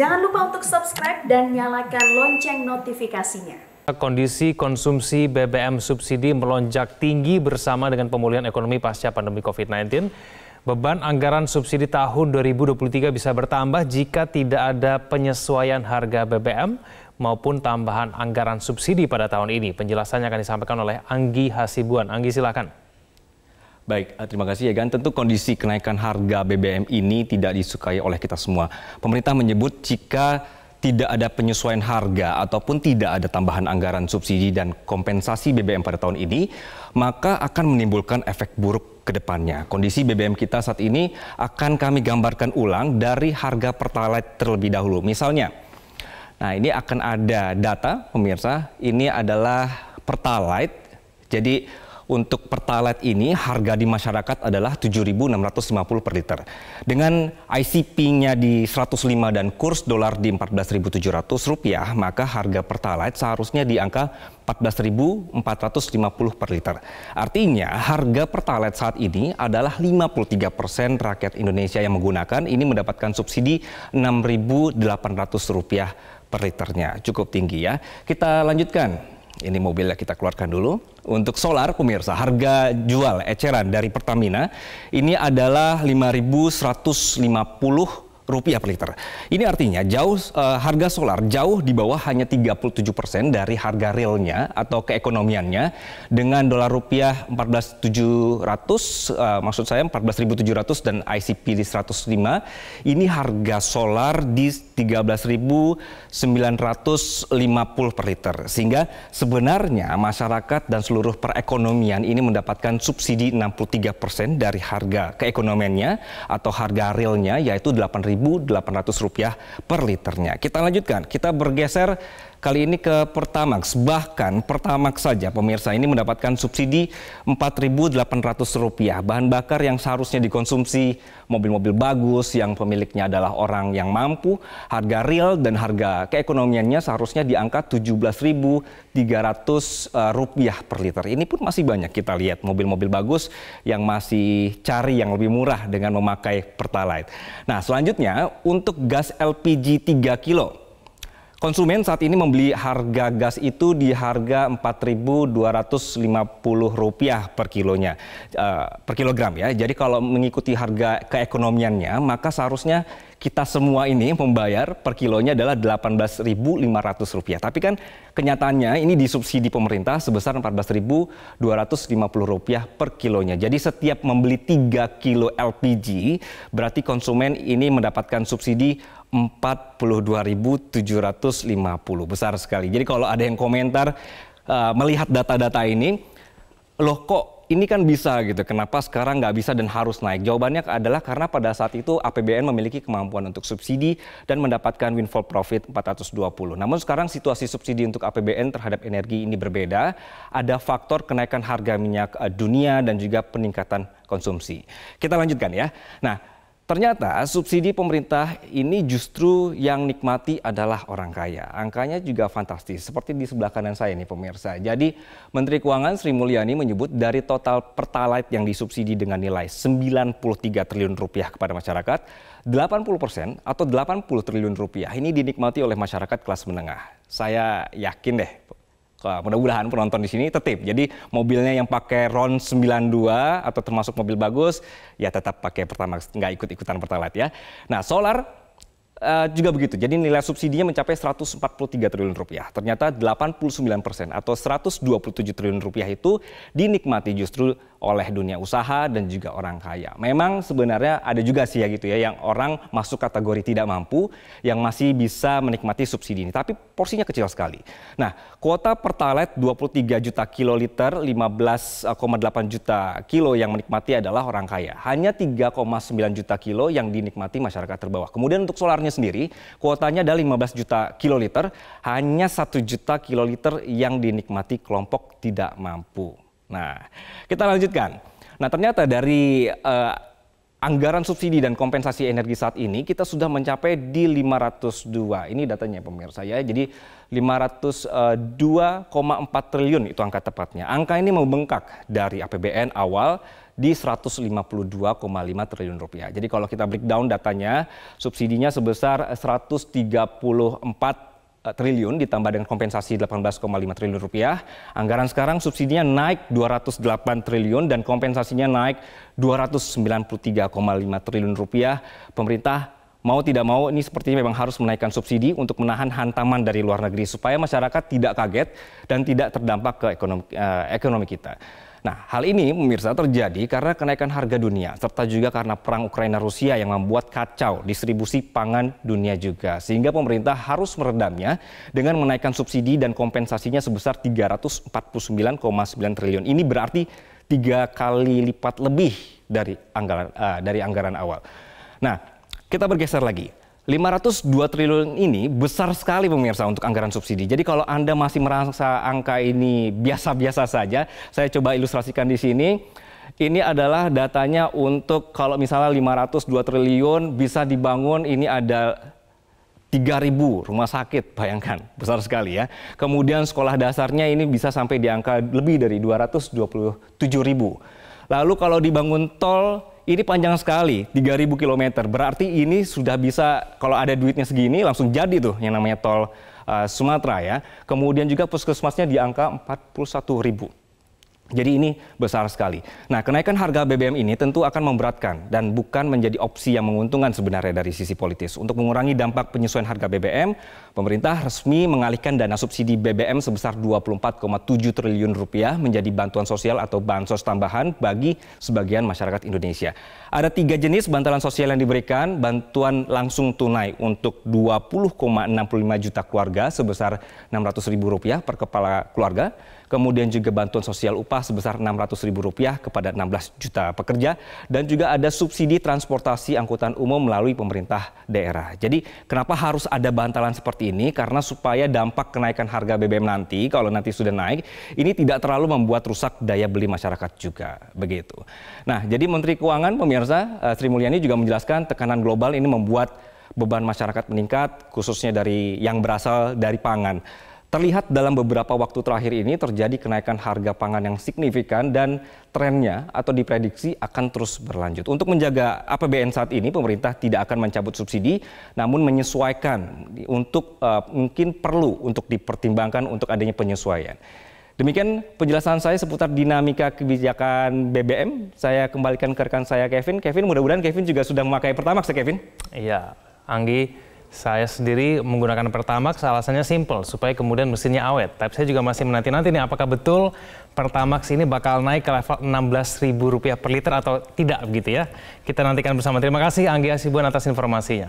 Jangan lupa untuk subscribe dan nyalakan lonceng notifikasinya. Kondisi konsumsi BBM subsidi melonjak tinggi bersama dengan pemulihan ekonomi pasca pandemi COVID-19. Beban anggaran subsidi tahun 2023 bisa bertambah jika tidak ada penyesuaian harga BBM maupun tambahan anggaran subsidi pada tahun ini. Penjelasannya akan disampaikan oleh Anggi Hasibuan. Anggi silakan. Baik, eh, terima kasih ya Gan. Tentu kondisi kenaikan harga BBM ini tidak disukai oleh kita semua. Pemerintah menyebut jika tidak ada penyesuaian harga ataupun tidak ada tambahan anggaran subsidi dan kompensasi BBM pada tahun ini, maka akan menimbulkan efek buruk ke depannya. Kondisi BBM kita saat ini akan kami gambarkan ulang dari harga pertalite terlebih dahulu. Misalnya, nah ini akan ada data pemirsa, ini adalah pertalite. Jadi untuk Pertalite ini harga di masyarakat adalah 7.650 per liter. Dengan ICP-nya di 105 dan kurs dolar di 14.700 rupiah, maka harga Pertalite seharusnya di angka 14.450 per liter. Artinya harga Pertalite saat ini adalah 53 persen rakyat Indonesia yang menggunakan ini mendapatkan subsidi ratus rupiah per liternya. Cukup tinggi ya. Kita lanjutkan. Ini mobilnya kita keluarkan dulu. Untuk solar, pemirsa, harga jual eceran dari Pertamina ini adalah 5.150 rupiah per liter. Ini artinya jauh uh, harga solar jauh di bawah hanya 37 persen dari harga realnya atau keekonomiannya dengan dolar rupiah 14.700 uh, eh, maksud saya 14.700 dan ICP di 105 ini harga solar di 13.950 per liter sehingga sebenarnya masyarakat dan seluruh perekonomian ini mendapatkan subsidi 63 persen dari harga keekonomiannya atau harga realnya yaitu 8.000 Rp4.800 per liternya. Kita lanjutkan, kita bergeser Kali ini ke Pertamax. Bahkan Pertamax saja pemirsa ini mendapatkan subsidi Rp4.800. Bahan bakar yang seharusnya dikonsumsi mobil-mobil bagus yang pemiliknya adalah orang yang mampu, harga real dan harga keekonomiannya seharusnya di angka Rp17.300 eh, per liter. Ini pun masih banyak kita lihat mobil-mobil bagus yang masih cari yang lebih murah dengan memakai Pertalite. Nah, selanjutnya untuk gas LPG 3 kilo Konsumen saat ini membeli harga gas itu di harga Rp4.250 per kilonya, uh, per kilogram ya. Jadi kalau mengikuti harga keekonomiannya, maka seharusnya kita semua ini membayar per kilonya adalah Rp18.500. Tapi kan kenyataannya ini disubsidi pemerintah sebesar Rp14.250 per kilonya. Jadi setiap membeli 3 kilo LPG berarti konsumen ini mendapatkan subsidi 42.750 besar sekali. Jadi kalau ada yang komentar uh, melihat data-data ini, loh kok ini kan bisa gitu, kenapa sekarang nggak bisa dan harus naik? Jawabannya adalah karena pada saat itu APBN memiliki kemampuan untuk subsidi dan mendapatkan windfall profit 420. Namun sekarang situasi subsidi untuk APBN terhadap energi ini berbeda. Ada faktor kenaikan harga minyak eh, dunia dan juga peningkatan konsumsi. Kita lanjutkan ya. Nah, Ternyata subsidi pemerintah ini justru yang nikmati adalah orang kaya. Angkanya juga fantastis, seperti di sebelah kanan saya nih pemirsa. Jadi Menteri Keuangan Sri Mulyani menyebut dari total pertalite yang disubsidi dengan nilai 93 triliun rupiah kepada masyarakat, 80 persen atau 80 triliun rupiah ini dinikmati oleh masyarakat kelas menengah. Saya yakin deh mudah-mudahan penonton di sini tetap, Jadi mobilnya yang pakai RON 92 atau termasuk mobil bagus ya tetap pakai pertama nggak ikut-ikutan pertalite ya. Nah, solar uh, juga begitu. Jadi nilai subsidinya mencapai 143 triliun rupiah. Ternyata 89 persen atau 127 triliun rupiah itu dinikmati justru oleh dunia usaha dan juga orang kaya. Memang sebenarnya ada juga sih ya gitu ya yang orang masuk kategori tidak mampu yang masih bisa menikmati subsidi ini, tapi porsinya kecil sekali. Nah, kuota Pertalite 23 juta kiloliter, 15,8 juta kilo yang menikmati adalah orang kaya. Hanya 3,9 juta kilo yang dinikmati masyarakat terbawah. Kemudian untuk solarnya sendiri, kuotanya ada 15 juta kiloliter, hanya 1 juta kiloliter yang dinikmati kelompok tidak mampu. Nah, kita lanjutkan. Nah, ternyata dari uh, anggaran subsidi dan kompensasi energi saat ini kita sudah mencapai di 502. Ini datanya pemirsa ya. Jadi 502,4 eh, triliun itu angka tepatnya. Angka ini membengkak dari APBN awal di 152,5 triliun rupiah. Jadi kalau kita breakdown datanya, subsidinya sebesar 134 Eh, triliun ditambah dengan kompensasi 18,5 triliun rupiah. Anggaran sekarang subsidinya naik 208 triliun dan kompensasinya naik 293,5 triliun rupiah. Pemerintah mau tidak mau ini sepertinya memang harus menaikkan subsidi untuk menahan hantaman dari luar negeri supaya masyarakat tidak kaget dan tidak terdampak ke ekonomi, eh, ekonomi kita. Nah, hal ini pemirsa terjadi karena kenaikan harga dunia serta juga karena perang Ukraina Rusia yang membuat kacau distribusi pangan dunia juga. Sehingga pemerintah harus meredamnya dengan menaikkan subsidi dan kompensasinya sebesar 349,9 triliun. Ini berarti tiga kali lipat lebih dari anggaran uh, dari anggaran awal. Nah, kita bergeser lagi. 502 triliun ini besar sekali pemirsa untuk anggaran subsidi. Jadi kalau Anda masih merasa angka ini biasa-biasa saja, saya coba ilustrasikan di sini. Ini adalah datanya untuk kalau misalnya 502 triliun bisa dibangun ini ada 3.000 rumah sakit, bayangkan, besar sekali ya. Kemudian sekolah dasarnya ini bisa sampai di angka lebih dari 227.000. Lalu kalau dibangun tol ini panjang sekali, 3000 km. Berarti ini sudah bisa kalau ada duitnya segini langsung jadi tuh yang namanya tol uh, Sumatera ya. Kemudian juga puskesmasnya di angka satu ribu. Jadi ini besar sekali. Nah, kenaikan harga BBM ini tentu akan memberatkan dan bukan menjadi opsi yang menguntungkan sebenarnya dari sisi politis. Untuk mengurangi dampak penyesuaian harga BBM, pemerintah resmi mengalihkan dana subsidi BBM sebesar 24,7 triliun rupiah menjadi bantuan sosial atau bansos tambahan bagi sebagian masyarakat Indonesia. Ada tiga jenis bantalan sosial yang diberikan, bantuan langsung tunai untuk 20,65 juta keluarga sebesar 600 ribu rupiah per kepala keluarga, kemudian juga bantuan sosial upah upah sebesar Rp600.000 kepada 16 juta pekerja dan juga ada subsidi transportasi angkutan umum melalui pemerintah daerah. Jadi kenapa harus ada bantalan seperti ini? Karena supaya dampak kenaikan harga BBM nanti kalau nanti sudah naik ini tidak terlalu membuat rusak daya beli masyarakat juga begitu. Nah, jadi Menteri Keuangan pemirsa eh, Sri Mulyani juga menjelaskan tekanan global ini membuat beban masyarakat meningkat khususnya dari yang berasal dari pangan. Terlihat dalam beberapa waktu terakhir ini terjadi kenaikan harga pangan yang signifikan dan trennya atau diprediksi akan terus berlanjut. Untuk menjaga APBN saat ini pemerintah tidak akan mencabut subsidi namun menyesuaikan untuk uh, mungkin perlu untuk dipertimbangkan untuk adanya penyesuaian. Demikian penjelasan saya seputar dinamika kebijakan BBM. Saya kembalikan ke rekan saya Kevin. Kevin mudah-mudahan Kevin juga sudah memakai pertama ya Kevin? Iya, Anggi saya sendiri menggunakan Pertamax alasannya simple, supaya kemudian mesinnya awet. Tapi saya juga masih menanti-nanti nih apakah betul Pertamax ini bakal naik ke level Rp16.000 per liter atau tidak gitu ya. Kita nantikan bersama. Terima kasih Anggi Asibuan atas informasinya.